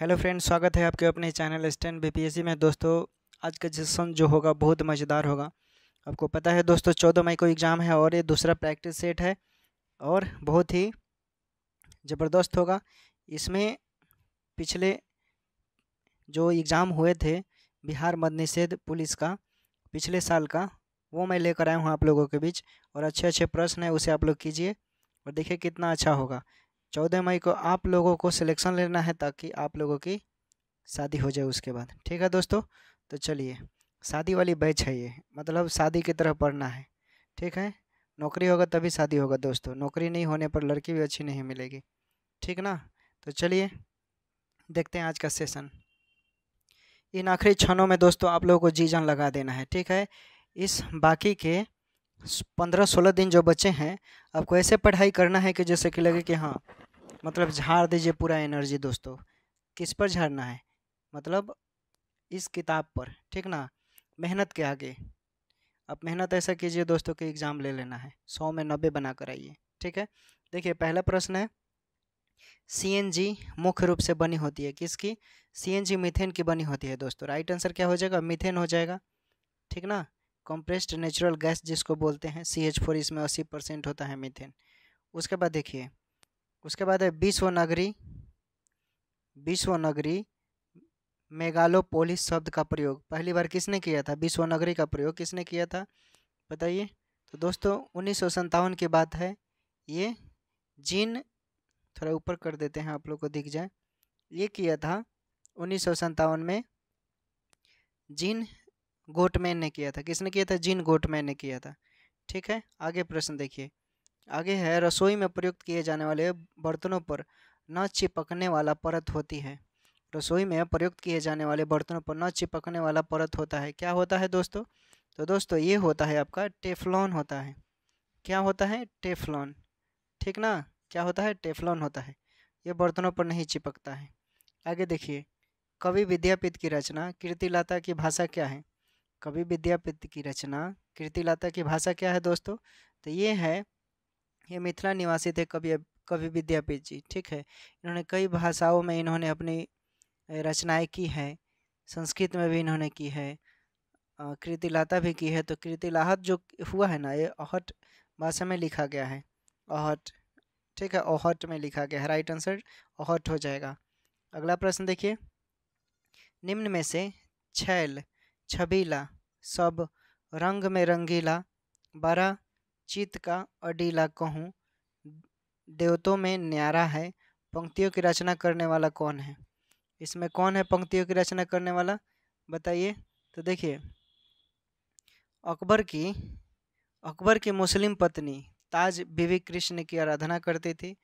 hello friends स्वागत है आपके अपने चैनल स्टैंड बीपीएससी में दोस्तों आज का सेशन जो होगा बहुत मज़ेदार होगा आपको पता है दोस्तों चौदह मई को एग्ज़ाम है और ये दूसरा प्रैक्टिस सेट है और बहुत ही ज़बरदस्त होगा इसमें पिछले जो एग्ज़ाम हुए थे बिहार मद निषेध पुलिस का पिछले साल का वो मैं लेकर आया हूँ आप लोगों के बीच और अच्छे अच्छे प्रश्न है उसे आप लोग कीजिए और देखिए कितना अच्छा होगा चौदह मई को आप लोगों को सिलेक्शन लेना है ताकि आप लोगों की शादी हो जाए उसके बाद ठीक है दोस्तों तो चलिए शादी वाली बैच है ये मतलब शादी की तरह पढ़ना है ठीक है नौकरी होगा तभी शादी होगा दोस्तों नौकरी नहीं होने पर लड़की भी अच्छी नहीं मिलेगी ठीक ना तो चलिए देखते हैं आज का सेशन इन आखिरी क्षणों में दोस्तों आप लोगों को जी जान लगा देना है ठीक है इस बाकी के पंद्रह सोलह दिन जो बचे हैं आपको ऐसे पढ़ाई करना है कि जैसे कि लगे कि हाँ मतलब झाड़ दीजिए पूरा एनर्जी दोस्तों किस पर झाड़ना है मतलब इस किताब पर ठीक ना मेहनत के आगे अब मेहनत ऐसा कीजिए दोस्तों कि एग्ज़ाम ले लेना है सौ में नब्बे बना कर आइए ठीक है देखिए पहला प्रश्न है सीएनजी मुख्य रूप से बनी होती है किसकी सीएनजी मीथेन की बनी होती है दोस्तों राइट आंसर क्या हो जाएगा मीथेन हो जाएगा ठीक ना कंप्रेस्ड नेचुरल गैस जिसको बोलते हैं सी एच फोर इसमें अस्सी परसेंट होता है मिथेन उसके बाद देखिए उसके बाद है विश्व नगरी विश्व नगरी मेगालोपोलिस शब्द का प्रयोग पहली बार किसने किया था विश्व नगरी का प्रयोग किसने किया था बताइए तो दोस्तों उन्नीस की बात है ये जीन थोड़ा ऊपर कर देते हैं आप लोग को दिख जाए ये किया था उन्नीस में जीन गोटमैन ने किया था किसने किया था जीन गोटमैन ने किया था ठीक है आगे प्रश्न देखिए आगे है रसोई में प्रयुक्त किए जाने वाले बर्तनों पर न चिपकने वाला परत होती है रसोई में प्रयुक्त किए जाने वाले बर्तनों पर न चिपकने वाला परत होता है क्या होता है दोस्तों तो दोस्तों ये होता है आपका टेफलॉन होता है क्या होता है टेफलॉन ठीक ना क्या होता है टेफलॉन होता है ये बर्तनों पर नहीं चिपकता है आगे देखिए कवि विद्यापीठ की रचना कीर्तिलाता की भाषा क्या है कवि विद्यापीठ की रचना कीर्तिलाता की भाषा क्या है दोस्तों तो ये है ये मिथिला निवासी थे कवि कवि विद्यापीठ जी ठीक है इन्होंने कई भाषाओं में इन्होंने अपनी रचनाएं की हैं संस्कृत में भी इन्होंने की है कृतिलाता भी की है तो कृतिलाहत जो हुआ है ना ये अहट भाषा में लिखा गया है अहट ठीक है ओहट में लिखा गया है राइट आंसर ओहट हो जाएगा अगला प्रश्न देखिए निम्न में से छैल छबीला सब रंग में रंगीला बड़ा चित्त का अडीला कहूँ देवतों में न्यारा है पंक्तियों की रचना करने वाला कौन है इसमें कौन है पंक्तियों की रचना करने वाला बताइए तो देखिए अकबर की अकबर की मुस्लिम पत्नी ताज बीवी कृष्ण की आराधना करती थी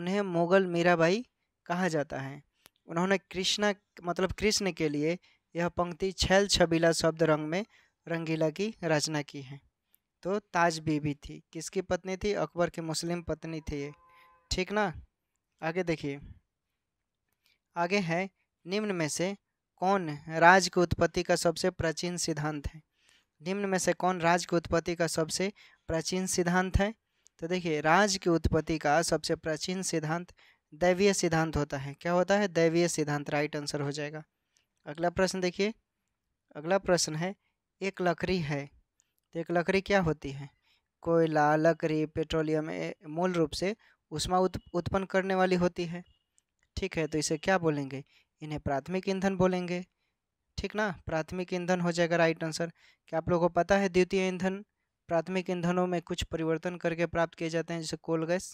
उन्हें मुगल मीराबाई कहा जाता है उन्होंने कृष्णा मतलब कृष्ण के लिए यह पंक्ति छैल छबीला शब्द रंग में रंगीला की रचना की है तो ताज बीबी थी किसकी पत्नी थी अकबर की मुस्लिम पत्नी थी ठीक ना आगे देखिए आगे है निम्न में से कौन राज की उत्पत्ति का सबसे प्राचीन सिद्धांत है निम्न में से कौन राज की उत्पत्ति का सबसे प्राचीन सिद्धांत है तो देखिए राज की उत्पत्ति का सबसे प्राचीन सिद्धांत दैवीय सिद्धांत होता है क्या होता है दैवीय सिद्धांत राइट आंसर हो जाएगा अगला प्रश्न देखिए अगला प्रश्न है एक लकड़ी है तो एक लकड़ी क्या होती है कोयला लकड़ी पेट्रोलियम मूल रूप से उष्मा उत्पन्न करने वाली होती है ठीक है तो इसे क्या बोलेंगे इन्हें प्राथमिक ईंधन बोलेंगे ठीक ना प्राथमिक ईंधन हो जाएगा राइट आंसर क्या आप लोगों को पता है द्वितीय ईंधन प्राथमिक ईंधनों में कुछ परिवर्तन करके प्राप्त किए जाते हैं जैसे कोल गैस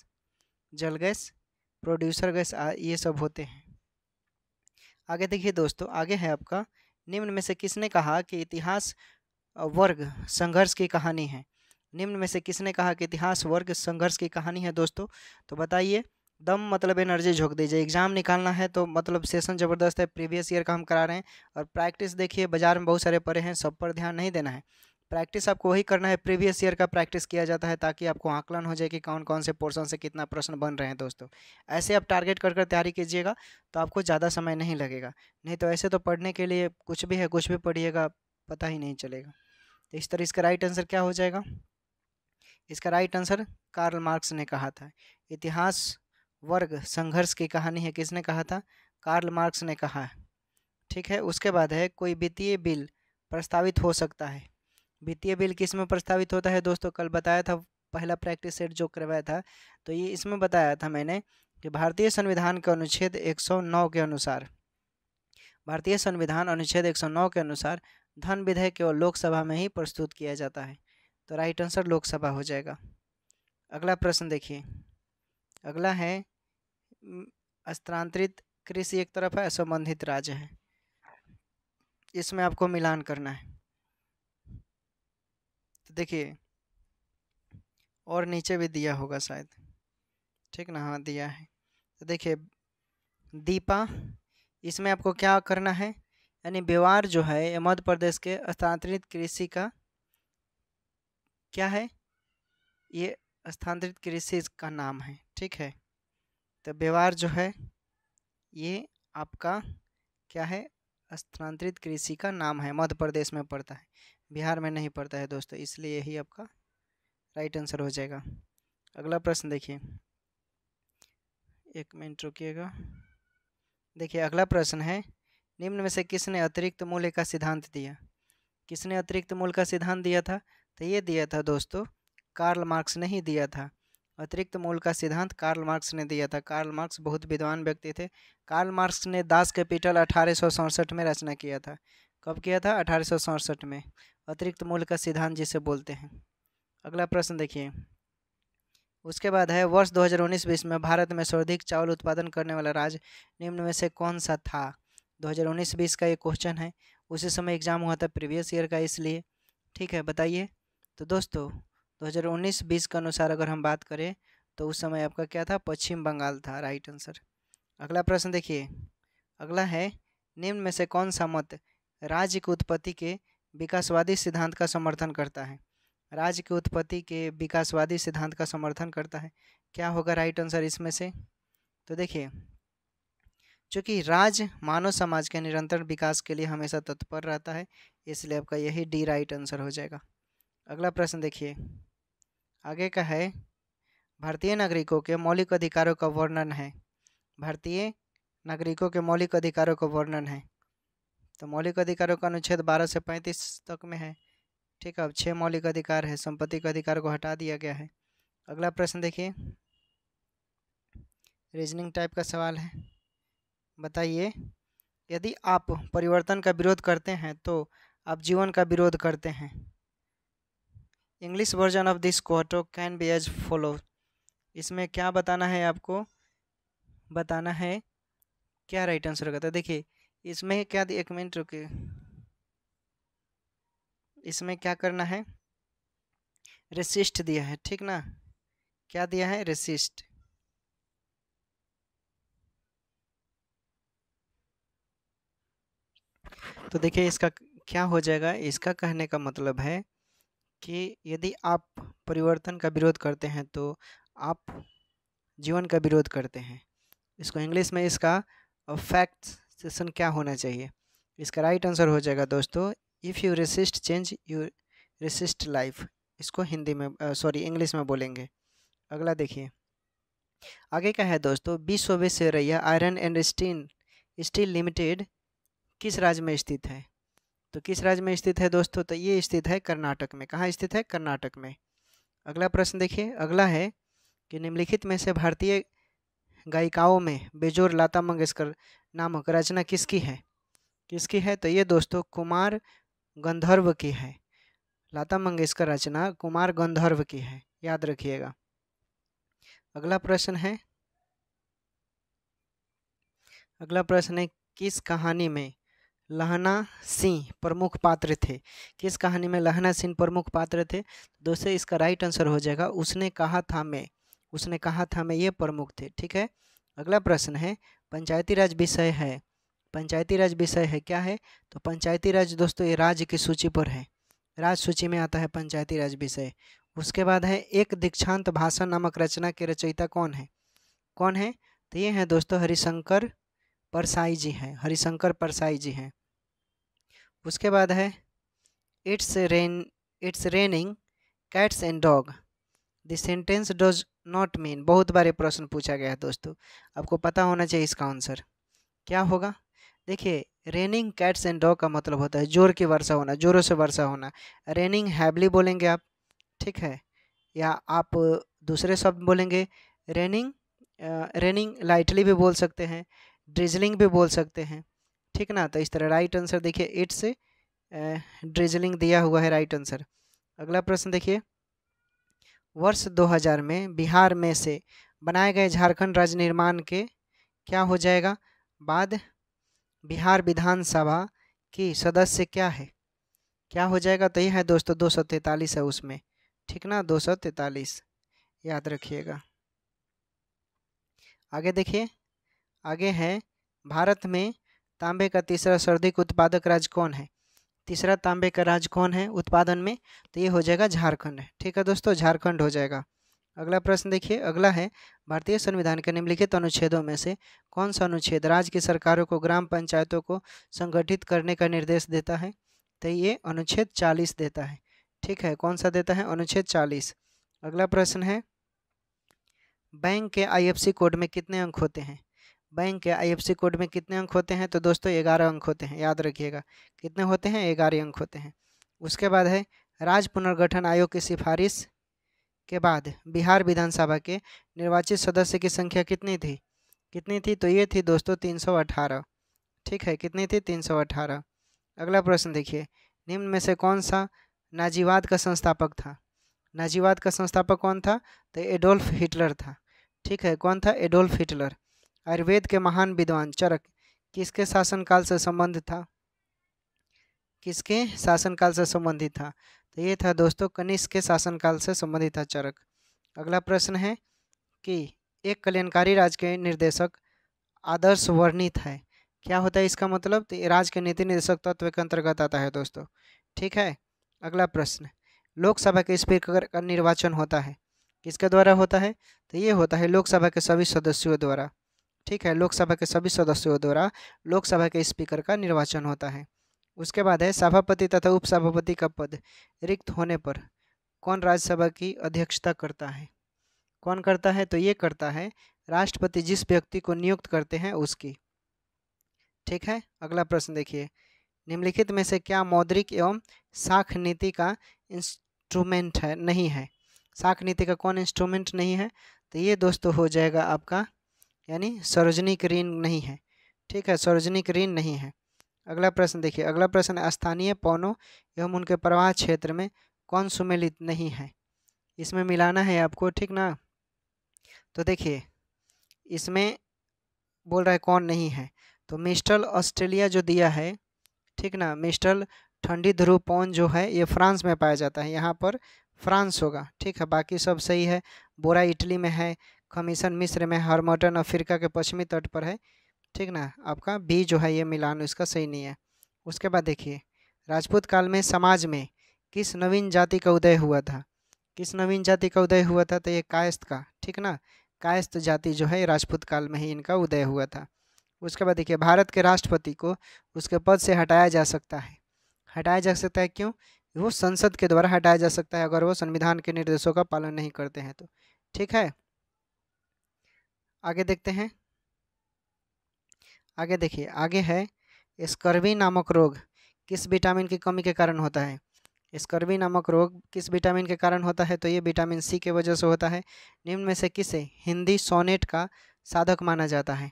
जल गैस प्रोड्यूसर गैस ये सब होते हैं आगे देखिए दोस्तों आगे है आपका निम्न में से किसने कहा कि इतिहास वर्ग संघर्ष की कहानी है निम्न में से किसने कहा कि इतिहास वर्ग संघर्ष की कहानी है दोस्तों तो बताइए दम मतलब एनर्जी झोंक दीजिए एग्जाम निकालना है तो मतलब सेशन ज़बरदस्त है प्रीवियस ईयर का हम करा रहे हैं और प्रैक्टिस देखिए बाजार में बहुत सारे पड़े हैं सब पर ध्यान नहीं देना है प्रैक्टिस आपको वही करना है प्रीवियस ईयर का प्रैक्टिस किया जाता है ताकि आपको आकलन हो जाए कि कौन कौन से पोर्शन से कितना प्रश्न बन रहे हैं दोस्तों ऐसे आप टारगेट कर कर तैयारी कीजिएगा तो आपको ज़्यादा समय नहीं लगेगा नहीं तो ऐसे तो पढ़ने के लिए कुछ भी है कुछ भी पढ़िएगा पता ही नहीं चलेगा तो इस तरह इसका राइट आंसर क्या हो जाएगा इसका राइट आंसर कार्ल मार्क्स ने कहा था इतिहास वर्ग संघर्ष की कहानी है किसने कहा था कार्ल मार्क्स ने कहा है ठीक है उसके बाद है कोई वित्तीय बिल प्रस्तावित हो सकता है वित्तीय बिल किस में प्रस्तावित होता है दोस्तों कल बताया था पहला प्रैक्टिस सेट जो करवाया था तो ये इसमें बताया था मैंने कि भारतीय संविधान के अनुच्छेद 109 के अनुसार भारतीय संविधान अनुच्छेद 109 के अनुसार धन विधेयक केवल लोकसभा में ही प्रस्तुत किया जाता है तो राइट आंसर लोकसभा हो जाएगा अगला प्रश्न देखिए अगला है स्थानांतरित कृषि एक तरफ है संबंधित राज्य है इसमें आपको मिलान करना है तो देखिए और नीचे भी दिया होगा शायद ठीक ना हाँ दिया है तो देखिए दीपा इसमें आपको क्या करना है यानी बेवार जो है ये मध्य प्रदेश के स्थानांतरित कृषि का क्या है ये स्थानांतरित कृषि का नाम है ठीक है तो बेवार जो है ये आपका क्या है स्थानांतरित कृषि का नाम है मध्य प्रदेश में पड़ता है बिहार में नहीं पड़ता है दोस्तों इसलिए यही आपका राइट आंसर हो जाएगा अगला प्रश्न देखिए एक मिनट रुकिएगा देखिए अगला प्रश्न है निम्न में से किसने अतिरिक्त मूल्य का सिद्धांत दिया किसने अतिरिक्त मूल्य का सिद्धांत दिया था तो ये दिया था दोस्तों कार्ल मार्क्स ने ही दिया था अतिरिक्त मूल का सिद्धांत कार्ल मार्क्स ने दिया था कार्ल मार्क्स बहुत विद्वान व्यक्ति थे कार्ल मार्क्स ने दास कैपिटल अठारह में रचना किया था कब किया था अठारह में अतिरिक्त मूल का सिद्धांत जिसे बोलते हैं अगला प्रश्न देखिए उसके बाद है वर्ष 2019-20 में भारत में सर्वाधिक चावल उत्पादन करने वाला राज्य निम्न में से कौन सा था 2019 20 का ये क्वेश्चन है उसी समय एग्ज़ाम हुआ था प्रीवियस ईयर का इसलिए ठीक है बताइए तो दोस्तों 2019 20 के अनुसार अगर हम बात करें तो उस समय आपका क्या था पश्चिम बंगाल था राइट आंसर अगला प्रश्न देखिए अगला है निम्न में से कौन सा मत राज्य की उत्पत्ति के विकासवादी सिद्धांत का समर्थन करता है राज्य की उत्पत्ति के विकासवादी सिद्धांत का समर्थन करता है क्या होगा राइट आंसर इसमें से तो देखिए चूँकि राज मानव समाज के निरंतर विकास के लिए हमेशा तत्पर रहता है इसलिए आपका यही डी राइट आंसर हो जाएगा अगला प्रश्न देखिए आगे का है भारतीय नागरिकों के मौलिक अधिकारों का वर्णन है भारतीय नागरिकों के मौलिक अधिकारों का वर्णन है तो मौलिक अधिकारों का अनुच्छेद बारह से पैंतीस तक में है ठीक है अब छः मौलिक अधिकार है संपत्ति के अधिकार को हटा दिया गया है अगला प्रश्न देखिए रीजनिंग टाइप का सवाल है बताइए यदि आप परिवर्तन का विरोध करते हैं तो आप जीवन का विरोध करते हैं English version of this quote can be as follow इसमें क्या बताना है आपको बताना है क्या राइट आंसर होगा था देखिए इसमें क्या एक मिनट रुके इसमें क्या करना है रेसिस्ट दिया है ठीक ना क्या दिया है रेसिस्ट तो देखिए इसका क्या हो जाएगा इसका कहने का मतलब है कि यदि आप परिवर्तन का विरोध करते हैं तो आप जीवन का विरोध करते हैं इसको इंग्लिश में इसका फैक्ट सेशन क्या होना चाहिए इसका राइट आंसर हो जाएगा दोस्तों if you resist change you resist life इसको हिंदी में सॉरी इंग्लिश में बोलेंगे अगला देखिए आगे का है दोस्तों सौ बीस से रैया iron and steel steel limited किस राज्य में स्थित है तो किस राज्य में स्थित है दोस्तों तो ये स्थित है कर्नाटक में कहाँ स्थित है कर्नाटक में अगला प्रश्न देखिए अगला है कि निम्नलिखित में से भारतीय गायिकाओं में बेजोर लता मंगेशकर नामक रचना किसकी है किसकी है तो ये दोस्तों कुमार गंधर्व की है लता मंगेशकर रचना कुमार गंधर्व की है याद रखिएगा अगला प्रश्न है अगला प्रश्न है किस कहानी में लहना सिंह प्रमुख पात्र थे किस कहानी में लहना सिंह प्रमुख पात्र थे दोस्तों इसका राइट आंसर हो जाएगा उसने कहा था मैं उसने कहा था मैं ये प्रमुख थे ठीक है अगला प्रश्न है पंचायती राज विषय है पंचायती राज विषय है क्या है तो पंचायती राज दोस्तों ये राज्य की सूची पर है राज सूची में आता है पंचायती राज विषय उसके बाद है एक दीक्षांत भाषण नामक रचना के रचयिता कौन है कौन है तो ये हैं दोस्तों हरिशंकर परसाई जी हैं हरिशंकर परसाई जी हैं उसके बाद है it's rain it's raining cats and dog the sentence does not mean बहुत बार ये प्रश्न पूछा गया है दोस्तों आपको पता होना चाहिए इसका आंसर क्या होगा देखिए रेनिंग कैट्स एंड डॉग का मतलब होता है जोर की वर्षा होना जोरों से वर्षा होना रेनिंग हैवली बोलेंगे आप ठीक है या आप दूसरे शब्द बोलेंगे रेनिंग रेनिंग लाइटली भी बोल सकते हैं ड्रिजलिंग भी बोल सकते हैं ठीक ना तो इस तरह राइट आंसर देखिए एट से ड्रिजलिंग दिया हुआ है राइट आंसर अगला प्रश्न देखिए वर्ष 2000 में बिहार में से बनाए गए झारखंड राज्य निर्माण के क्या हो जाएगा बाद बिहार विधानसभा की सदस्य क्या है क्या हो जाएगा तो ये है दोस्तों दो सौ है उसमें ठीक ना दो सौ याद रखिएगा आगे देखिए आगे है भारत में तांबे का तीसरा सर्वाधिक उत्पादक राज्य कौन है तीसरा तांबे का राज्य कौन है उत्पादन में तो ये हो जाएगा झारखंड ठीक है दोस्तों झारखंड हो जाएगा अगला प्रश्न देखिए अगला है भारतीय संविधान के निम्नलिखित अनुच्छेदों में से कौन सा अनुच्छेद राज्य की सरकारों को ग्राम पंचायतों को संगठित करने का निर्देश देता है तो ये अनुच्छेद चालीस देता है ठीक है कौन सा देता है अनुच्छेद चालीस अगला प्रश्न है बैंक के आईएफसी कोड में कितने अंक होते हैं बैंक के आईएफसी कोड में कितने अंक होते हैं तो दोस्तों ग्यारह अंक होते हैं याद रखिएगा कितने होते हैं ग्यारह अंक होते हैं उसके बाद है राज्य पुनर्गठन आयोग की सिफारिश के बाद बिहार विधानसभा के निर्वाचित सदस्य की संख्या कितनी थी कितनी थी तो ये थी दोस्तों तीन सौ अठारह ठीक है कितनी थी तीन सौ अठारह अगला प्रश्न देखिए निम्न में से कौन सा नाजीवाद का संस्थापक था नाजीवाद का संस्थापक कौन था तो एडोल्फ हिटलर था ठीक है कौन था एडोल्फ हिटलर आयुर्वेद के महान विद्वान चरक किसके शासनकाल से संबंध था किसके शासनकाल से संबंधित था तो ये था दोस्तों कनिष्क के शासनकाल से संबंधित था चरक अगला प्रश्न है कि एक कल्याणकारी राज्य के निर्देशक आदर्श वर्णित है क्या होता है इसका मतलब तो राज्य के नीति निर्देशक तत्व के अंतर्गत आता है दोस्तों ठीक है अगला प्रश्न लोकसभा के स्पीकर का निर्वाचन होता है किसके द्वारा होता है तो ये होता है लोकसभा के सभी सदस्यों द्वारा ठीक है लोकसभा के सभी सदस्यों द्वारा लोकसभा के स्पीकर का निर्वाचन होता है उसके बाद है सभापति तथा उपसभापति का पद रिक्त होने पर कौन राज्यसभा की अध्यक्षता करता है कौन करता है तो ये करता है राष्ट्रपति जिस व्यक्ति को नियुक्त करते हैं उसकी ठीक है अगला प्रश्न देखिए निम्नलिखित में से क्या मौद्रिक एवं साख नीति का इंस्ट्रूमेंट है नहीं है साख नीति का कौन इंस्ट्रूमेंट नहीं है तो ये दोस्तों हो जाएगा आपका यानी सार्वजनिक ऋण नहीं है ठीक है सार्वजनिक ऋण नहीं है अगला प्रश्न देखिए अगला प्रश्न स्थानीय पौनों एवं उनके प्रवाह क्षेत्र में कौन सुमेलित नहीं है इसमें मिलाना है आपको ठीक ना तो देखिए इसमें बोल रहा है कौन नहीं है तो मिस्टल ऑस्ट्रेलिया जो दिया है ठीक ना मिस्टल ठंडी ध्रुव पौन जो है ये फ्रांस में पाया जाता है यहाँ पर फ्रांस होगा ठीक है बाकी सब सही है बोरा इटली में है कमीशन मिस्र में हारमोटन अफ्रीका के पश्चिमी तट पर है ठीक ना आपका बी जो है ये मिलान इसका सही नहीं है उसके बाद देखिए राजपूत काल में समाज में किस नवीन जाति का उदय हुआ था किस नवीन जाति का उदय हुआ था तो ये कायस्थ का ठीक ना कायस्त जाति जो है राजपूत काल में ही इनका उदय हुआ था उसके बाद देखिए भारत के राष्ट्रपति को उसके पद से हटाया जा सकता है हटाया जा सकता है क्यों वो संसद के द्वारा हटाया जा सकता है अगर वो संविधान के निर्देशों का पालन नहीं करते हैं तो ठीक है आगे देखते हैं आगे देखिए आगे है स्कर्वी नामक रोग किस विटामिन की कमी के कारण होता है स्कर्वी नामक रोग किस विटामिन के कारण होता है तो ये विटामिन सी के वजह से होता है निम्न में से किसे हिंदी सोनेट का साधक माना जाता है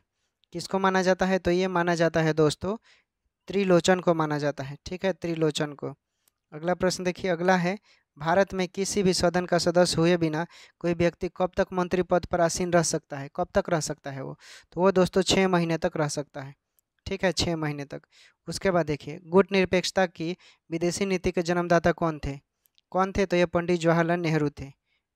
किसको माना जाता है तो ये माना जाता है दोस्तों त्रिलोचन को माना जाता है ठीक है त्रिलोचन को अगला प्रश्न देखिए अगला है भारत में किसी भी सदन का सदस्य हुए बिना कोई व्यक्ति कब तक मंत्री पद पर आसीन रह सकता है कब तक रह सकता है वो तो वो दोस्तों छः महीने तक रह सकता है ठीक है छः महीने तक उसके बाद देखिए गुट निरपेक्षता की विदेशी नीति के जन्मदाता कौन थे कौन थे तो ये पंडित जवाहरलाल नेहरू थे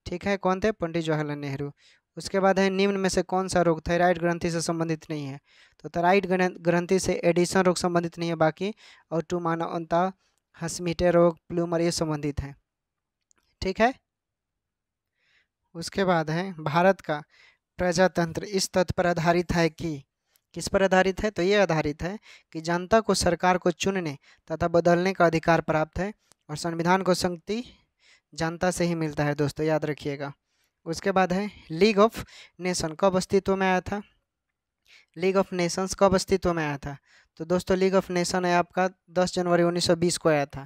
ठीक है कौन थे पंडित जवाहरलाल नेहरू उसके बाद है निम्न में से कौन सा रोग थायराइड ग्रंथि से संबंधित नहीं है तो थायराइड ग्रंथि से एडिसन रोग संबंधित नहीं है बाकी और टूमाना अंता हसमिटे रोग प्लूमर ये संबंधित है ठीक है उसके बाद है भारत का प्रजातंत्र इस तथ्य पर आधारित है कि किस पर आधारित है तो ये आधारित है कि जनता को सरकार को चुनने तथा बदलने का अधिकार प्राप्त है और संविधान को शक्ति जनता से ही मिलता है दोस्तों याद रखिएगा उसके बाद है लीग ऑफ नेशन कब अस्तित्व में आया था लीग ऑफ नेशंस कब अस्तित्व में आया था तो दोस्तों लीग ऑफ नेशन है आपका 10 जनवरी 1920 को आया था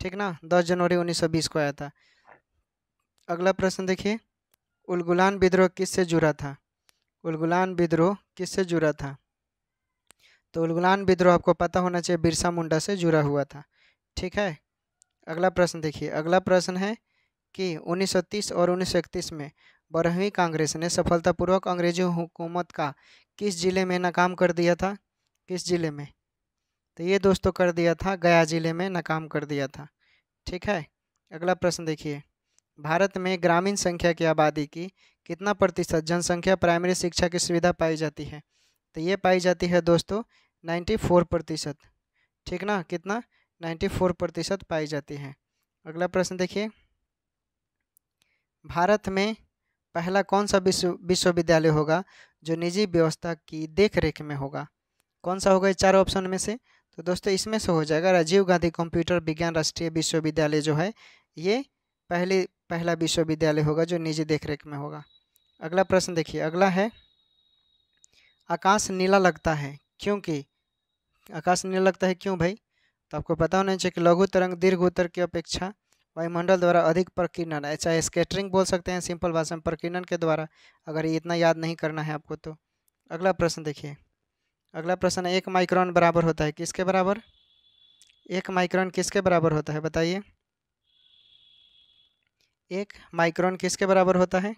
ठीक ना 10 जनवरी 1920 को आया था अगला प्रश्न देखिए उलगुलान विद्रोह किससे जुड़ा था उलगुलान विद्रोह किससे जुड़ा था तो उलगुलान विद्रोह आपको पता होना चाहिए बिरसा मुंडा से जुड़ा हुआ था ठीक है अगला प्रश्न देखिए अगला प्रश्न है कि 1930 और 1931 में बारहवीं कांग्रेस ने सफलतापूर्वक अंग्रेजी हुकूमत का किस ज़िले में नाकाम कर दिया था किस ज़िले में तो ये दोस्तों कर दिया था गया ज़िले में नाकाम कर दिया था ठीक है अगला प्रश्न देखिए भारत में ग्रामीण संख्या की आबादी की कितना प्रतिशत जनसंख्या प्राइमरी शिक्षा की सुविधा पाई जाती है तो ये पाई जाती है दोस्तों नाइन्टी फोर प्रतिशत ठीक ना कितना नाइन्टी फोर प्रतिशत पाई जाती है अगला प्रश्न देखिए भारत में पहला कौन सा विश्व विश्वविद्यालय होगा जो निजी व्यवस्था की देख में होगा कौन सा होगा ये चार ऑप्शन में से तो दोस्तों इसमें से हो जाएगा राजीव गांधी कंप्यूटर विज्ञान राष्ट्रीय विश्वविद्यालय जो है ये पहले पहला विश्वविद्यालय होगा जो निजी देखरेख में होगा अगला प्रश्न देखिए अगला है आकाश नीला लगता है क्योंकि आकाश नीला लगता है क्यों भाई तो आपको पता होना चाहिए कि लघु तरंग दीर्घ उत्तर की अपेक्षा वायुमंडल द्वारा अधिक प्रकीर्णन चाहे स्केटरिंग बोल सकते हैं सिंपल भाषा में प्रकीर्णन के द्वारा अगर ये इतना याद नहीं करना है आपको तो अगला प्रश्न देखिए अगला प्रश्न एक माइक्रॉन बराबर होता है किसके बराबर एक माइक्रॉन किसके बराबर होता है बताइए एक माइक्रोन किसके बराबर होता है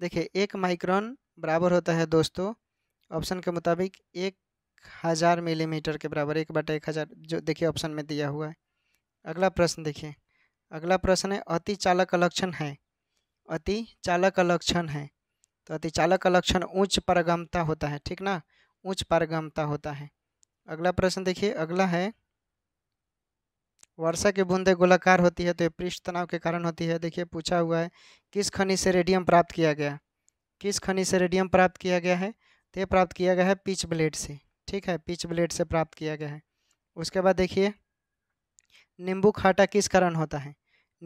देखिए एक माइक्रोन बराबर होता है दोस्तों ऑप्शन के मुताबिक एक हज़ार मिलीमीटर के बराबर एक बटा एक हज़ार जो देखिए ऑप्शन में दिया हुआ है अगला प्रश्न देखिए अगला प्रश्न है अति चालक अलक्षण है अति चालक अलक्षण है तो अति चालक अलक्षण उच्च परगमता होता है ठीक ना उच्च परगमता होता है अगला प्रश्न देखिए अगला है वर्षा की बूंदें गोलाकार होती है तो ये पृष्ठ तनाव के कारण होती है देखिए पूछा हुआ है किस खनिज से रेडियम प्राप्त किया गया किस खनिज से रेडियम प्राप्त किया गया है तो ये प्राप्त किया गया है पिच ब्लेड से ठीक है पिच ब्लेड से प्राप्त किया गया है उसके बाद देखिए नींबू खाटा किस कारण होता है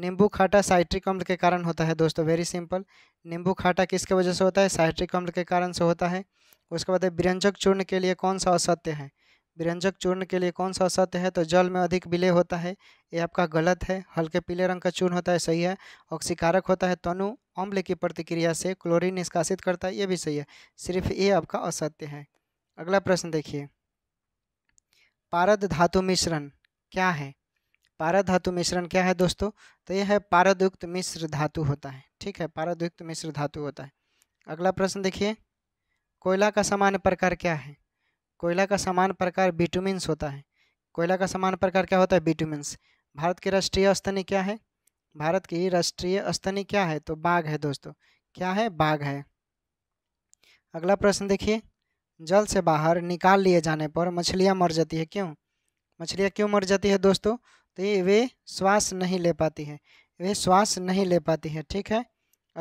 नींबू खाटा साइट्रिक अम्ल के कारण होता है दोस्तों वेरी सिंपल नींबू खाटा किसके वजह से होता है साइट्रिक अम्ल के कारण से होता है उसके बाद व्यंजक चूर्ण के लिए कौन सा असत्य है व्यंजक चूर्ण के लिए कौन सा असत्य है तो जल में अधिक विलय होता है ये आपका गलत है हल्के पीले रंग का चूर्ण होता है सही है ऑक्सीकारक होता है तनु अम्ल की प्रतिक्रिया से क्लोरीन निष्कासित करता है ये भी सही है सिर्फ ये आपका असत्य है अगला प्रश्न देखिए पारद धातु मिश्रण क्या है पारद धातु मिश्रण क्या है दोस्तों तो यह है पारदयुक्त मिश्र धातु होता है ठीक है पारदयुक्त मिश्र धातु होता है अगला प्रश्न देखिए कोयला का सामान्य प्रकार क्या है कोयला का समान प्रकार बिटुमिन्स होता है कोयला का समान प्रकार क्या होता है बिटुमिन्स भारत की राष्ट्रीय स्तनी क्या है भारत की राष्ट्रीय स्तनी क्या है तो बाघ है दोस्तों क्या है बाघ है अगला प्रश्न देखिए जल से बाहर निकाल लिए जाने पर मछलियाँ मर जाती है क्यों मछलियाँ क्यों मर जाती है दोस्तों तो ये वे श्वास नहीं ले पाती है वे श्वास नहीं ले पाती है ठीक है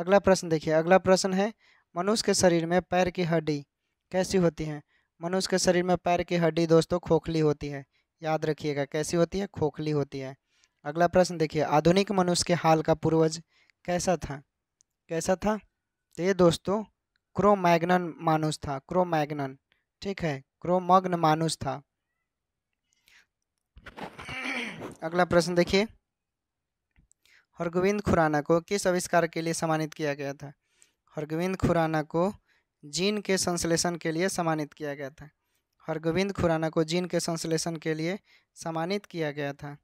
अगला प्रश्न देखिए अगला प्रश्न है मनुष्य के शरीर में पैर की हड्डी कैसी होती है मनुष्य के शरीर में पैर की हड्डी दोस्तों खोखली होती है याद रखिएगा कैसी होती है खोखली होती है अगला प्रश्न देखिए आधुनिक मनुष्य के हाल का पूर्वज कैसा था कैसा था तो ये दोस्तों क्रोमैग्नन मानुष था क्रोमैग्नन ठीक है क्रोमग्न मानुष था अगला प्रश्न देखिए हरगोविंद खुराना को किस आविष्कार के लिए सम्मानित किया गया था हरगोविंद खुराना को जीन के संश्लेषण के लिए सम्मानित किया गया था हरगोविंद खुराना को जीन के संश्लेषण के लिए सम्मानित किया गया था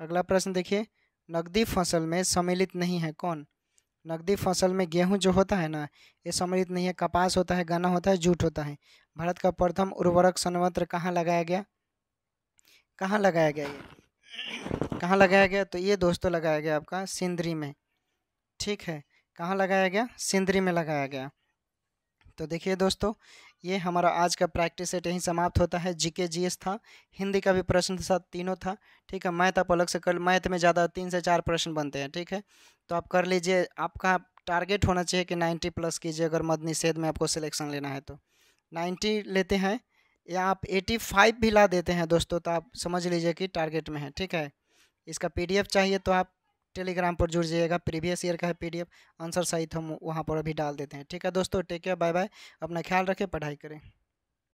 अगला प्रश्न देखिए नकदी फसल में सम्मिलित नहीं है कौन नकदी फसल में गेहूं जो होता है ना ये सम्मिलित नहीं है कपास होता है गन्ना होता है जूट होता है भारत का प्रथम उर्वरक संयंत्र कहाँ लगाया गया कहाँ लगाया गया ये कहाँ लगाया गया तो ये दोस्तों लगाया गया आपका सिंदरी में ठीक है कहाँ लगाया गया सिंदरी में लगाया गया तो देखिए दोस्तों ये हमारा आज का प्रैक्टिस सेट यहीं समाप्त होता है जीके जीएस था हिंदी का भी प्रश्न था तीनों था ठीक है मैथ आप अलग से कर मैथ में ज़्यादा तीन से चार प्रश्न बनते हैं ठीक है तो आप कर लीजिए आपका टारगेट होना चाहिए कि नाइन्टी प्लस कीजिए अगर मद निषेध में आपको सिलेक्शन लेना है तो नाइन्टी लेते हैं या आप एटी फाइव भी ला देते हैं दोस्तों तो आप समझ लीजिए कि टारगेट में है ठीक है इसका पीडीएफ चाहिए तो आप टेलीग्राम पर जुड़ जाइएगा प्रीवियस ईयर का है पीडीएफ आंसर सहित हम वहाँ पर अभी डाल देते हैं ठीक है दोस्तों टेक केयर बाय बाय अपना ख्याल रखें पढ़ाई करें